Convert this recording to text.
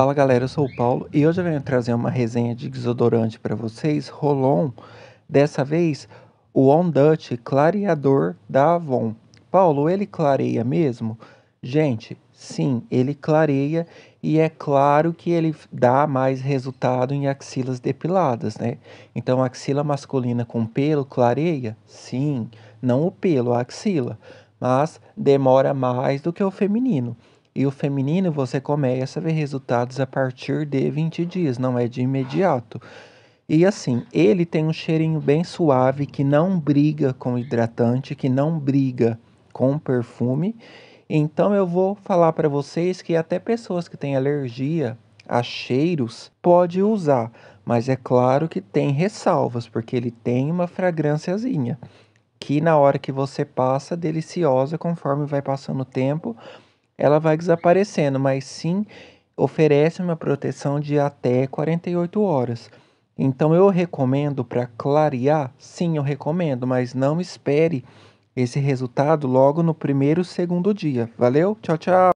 Fala galera, eu sou o Paulo e hoje eu venho trazer uma resenha de desodorante para vocês, Rolon, dessa vez o On Dutch clareador da Avon. Paulo, ele clareia mesmo? Gente, sim, ele clareia e é claro que ele dá mais resultado em axilas depiladas, né? Então, axila masculina com pelo clareia? Sim, não o pelo, a axila, mas demora mais do que o feminino e o feminino você começa a ver resultados a partir de 20 dias, não é de imediato. E assim, ele tem um cheirinho bem suave que não briga com hidratante, que não briga com perfume. Então eu vou falar para vocês que até pessoas que têm alergia a cheiros pode usar, mas é claro que tem ressalvas, porque ele tem uma fragrânciazinha que na hora que você passa, deliciosa conforme vai passando o tempo ela vai desaparecendo, mas sim oferece uma proteção de até 48 horas. Então eu recomendo para clarear, sim, eu recomendo, mas não espere esse resultado logo no primeiro segundo dia. Valeu? Tchau, tchau.